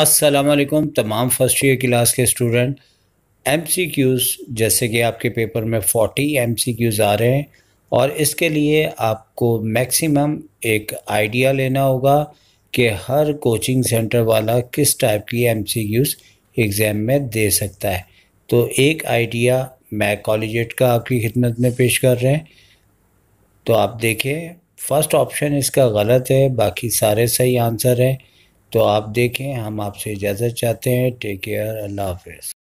असलकुम तमाम first year class के स्टूडेंट एम सी क्यूज़ जैसे कि आपके पेपर में फोर्टी एम सी क्यूज़ आ रहे हैं और इसके लिए आपको मैक्सिमम एक आइडिया लेना होगा कि हर कोचिंग सेंटर वाला किस टाइप की एम सी क्यूज़ एग्ज़ाम में दे सकता है तो एक आइडिया मैं कॉलेजेट का आपकी खिदमत में पेश कर रहे हैं तो आप देखें फ़र्स्ट ऑप्शन इसका गलत है बाकी सारे सही आंसर हैं तो आप देखें हम आपसे इजाज़त चाहते हैं टेक केयर अल्लाह हाफिज़